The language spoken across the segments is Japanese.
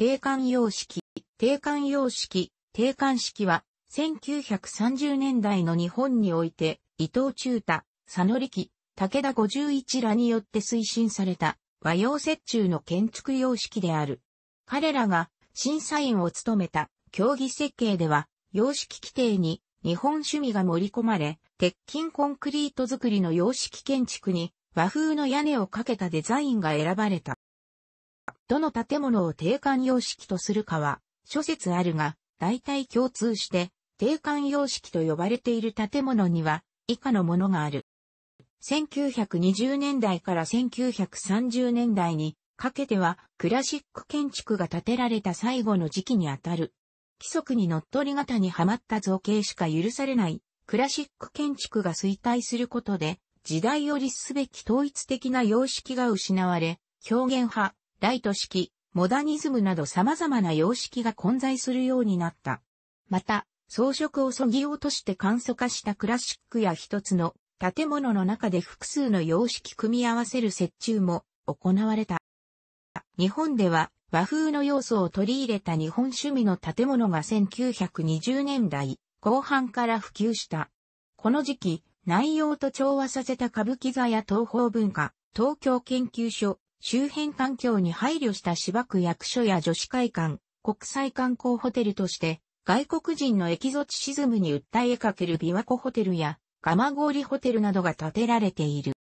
定冠様式、定冠様式、定冠式は、1930年代の日本において、伊藤忠太、佐野力、武田51らによって推進された和洋折衷の建築様式である。彼らが審査員を務めた競技設計では、様式規定に日本趣味が盛り込まれ、鉄筋コンクリート作りの様式建築に和風の屋根をかけたデザインが選ばれた。どの建物を定冠様式とするかは、諸説あるが、大体共通して、定冠様式と呼ばれている建物には、以下のものがある。1920年代から1930年代にかけてはクラシック建築が建てられた最後の時期にあたる。規則にのっとり型にはまった造形しか許されないクラシック建築が衰退することで時代を律すべき統一的な様式が失われ表現派、ライト式、モダニズムなど様々な様式が混在するようになった。また、装飾をそぎ落として簡素化したクラシックや一つの建物の中で複数の様式組み合わせる折衷も行われた。日本では和風の要素を取り入れた日本趣味の建物が1920年代後半から普及した。この時期、内容と調和させた歌舞伎座や東方文化、東京研究所、周辺環境に配慮した芝区役所や女子会館、国際観光ホテルとして、外国人のエキゾチシズムに訴えかける琵琶湖ホテルや、蒲氷ホテルなどが建てられている。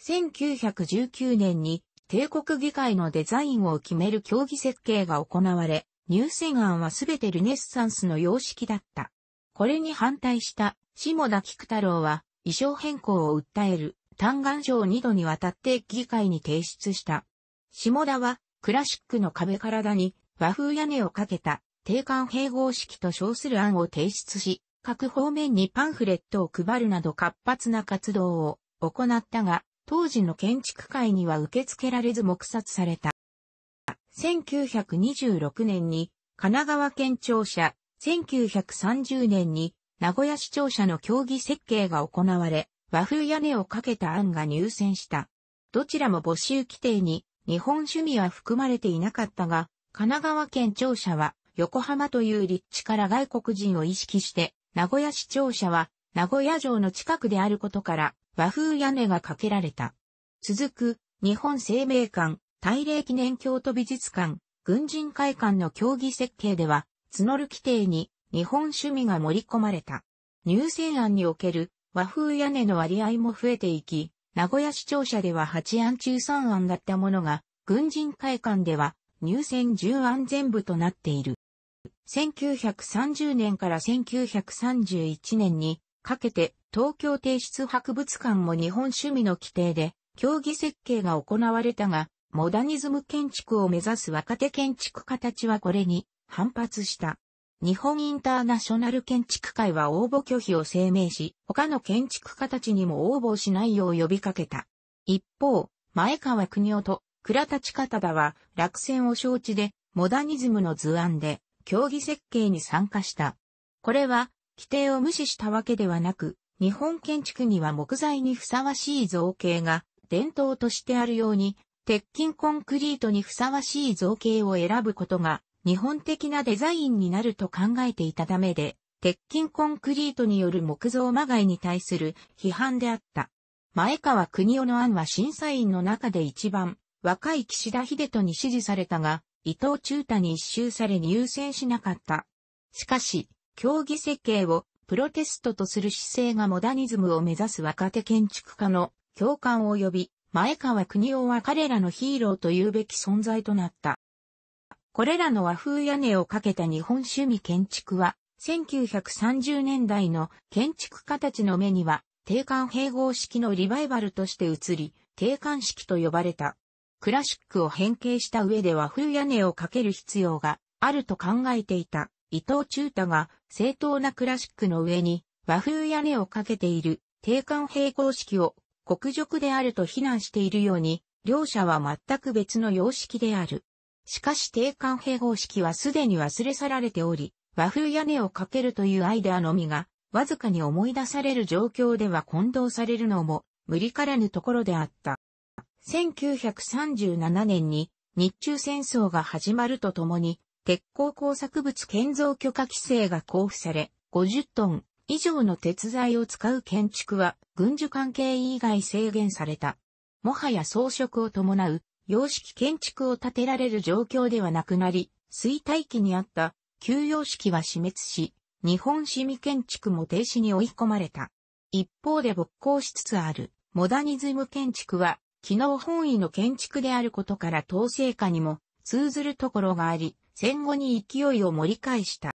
1919年に帝国議会のデザインを決める協議設計が行われ、入選案はすべてルネッサンスの様式だった。これに反対した下田菊太郎は、衣装変更を訴える嘆願書を2度にわたって議会に提出した。下田は、クラシックの壁体に和風屋根をかけた定款併合式と称する案を提出し、各方面にパンフレットを配るなど活発な活動を行ったが、当時の建築界には受け付けられず黙殺された。1926年に神奈川県庁舎、1930年に名古屋市庁舎の協議設計が行われ、和風屋根をかけた案が入選した。どちらも募集規定に日本趣味は含まれていなかったが、神奈川県庁舎は横浜という立地から外国人を意識して、名古屋市庁舎は名古屋城の近くであることから和風屋根がかけられた。続く日本生命館、大礼記念京都美術館、軍人会館の競技設計では、募る規定に日本趣味が盛り込まれた。入選案における和風屋根の割合も増えていき、名古屋市庁舎では8案中3案だったものが、軍人会館では入選10案全部となっている。1930年から1931年にかけて東京帝室博物館も日本趣味の規定で競技設計が行われたが、モダニズム建築を目指す若手建築家たちはこれに反発した。日本インターナショナル建築会は応募拒否を声明し、他の建築家たちにも応募しないよう呼びかけた。一方、前川国夫と倉田方田は落選を承知で、モダニズムの図案で、競技設計に参加した。これは、規定を無視したわけではなく、日本建築には木材にふさわしい造形が伝統としてあるように、鉄筋コンクリートにふさわしい造形を選ぶことが日本的なデザインになると考えていたためで、鉄筋コンクリートによる木造まがいに対する批判であった。前川国夫の案は審査員の中で一番若い岸田秀人に支持されたが、伊藤忠太に一周され入選しなかった。しかし、競技設計をプロテストとする姿勢がモダニズムを目指す若手建築家の共感を呼び、前川国夫は彼らのヒーローと言うべき存在となった。これらの和風屋根をかけた日本趣味建築は、1930年代の建築家たちの目には、定冠併合式のリバイバルとして移り、定冠式と呼ばれた。クラシックを変形した上で和風屋根をかける必要があると考えていた伊藤忠太が正当なクラシックの上に和風屋根をかけている定冠併合式を国辱であると非難しているように、両者は全く別の様式である。しかし定款併合式はすでに忘れ去られており、和風屋根をかけるというアイデアのみが、わずかに思い出される状況では混同されるのも、無理からぬところであった。1937年に、日中戦争が始まるとともに、鉄鋼工作物建造許可規制が交付され、50トン以上の鉄材を使う建築は軍需関係以外制限された。もはや装飾を伴う様式建築を建てられる状況ではなくなり、衰退期にあった旧様式は死滅し、日本市民建築も停止に追い込まれた。一方で勃興しつつあるモダニズム建築は、機能本位の建築であることから統制下にも通ずるところがあり、戦後に勢いを盛り返した。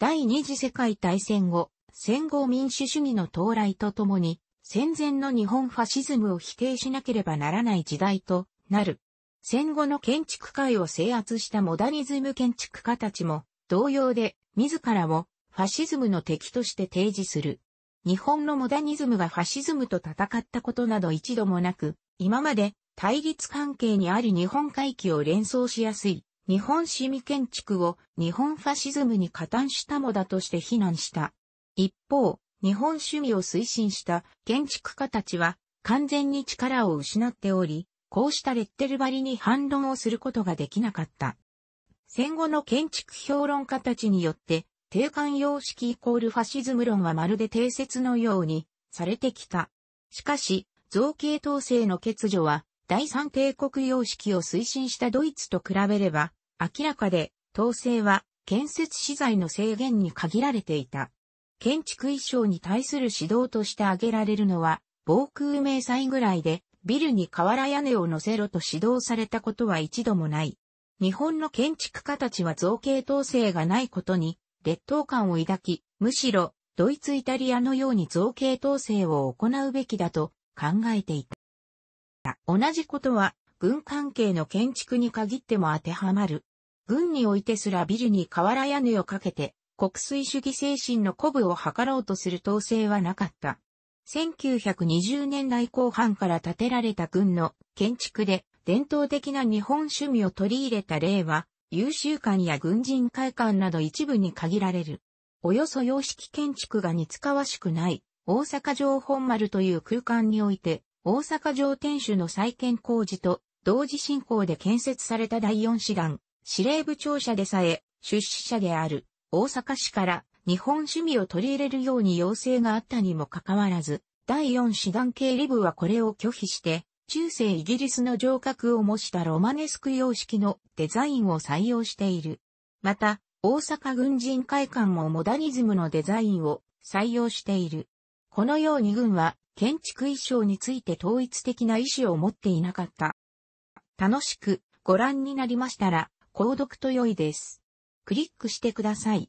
第二次世界大戦後、戦後民主主義の到来とともに、戦前の日本ファシズムを否定しなければならない時代となる。戦後の建築界を制圧したモダニズム建築家たちも同様で自らをファシズムの敵として提示する。日本のモダニズムがファシズムと戦ったことなど一度もなく、今まで対立関係にある日本回帰を連想しやすい日本市民建築を日本ファシズムに加担したもだとして非難した。一方、日本趣味を推進した建築家たちは完全に力を失っており、こうしたレッテル張りに反論をすることができなかった。戦後の建築評論家たちによって、定款様式イコールファシズム論はまるで定説のようにされてきた。しかし、造形統制の欠如は、第三帝国様式を推進したドイツと比べれば、明らかで、統制は建設資材の制限に限られていた。建築衣装に対する指導として挙げられるのは、防空迷彩ぐらいで、ビルに瓦屋根を乗せろと指導されたことは一度もない。日本の建築家たちは造形統制がないことに劣等感を抱き、むしろドイツ・イタリアのように造形統制を行うべきだと考えていた。同じことは軍関係の建築に限っても当てはまる。軍においてすらビルに瓦屋根をかけて国粋主義精神の鼓舞を図ろうとする統制はなかった。1920年代後半から建てられた軍の建築で伝統的な日本趣味を取り入れた例は優秀館や軍人会館など一部に限られる。およそ様式建築が似つかわしくない大阪城本丸という空間において大阪城天守の再建工事と同時進行で建設された第四師団司令部庁舎でさえ出資者である大阪市から日本趣味を取り入れるように要請があったにもかかわらず、第4師団経理部はこれを拒否して、中世イギリスの城郭を模したロマネスク様式のデザインを採用している。また、大阪軍人会館もモダニズムのデザインを採用している。このように軍は建築衣装について統一的な意思を持っていなかった。楽しくご覧になりましたら、購読と良いです。クリックしてください。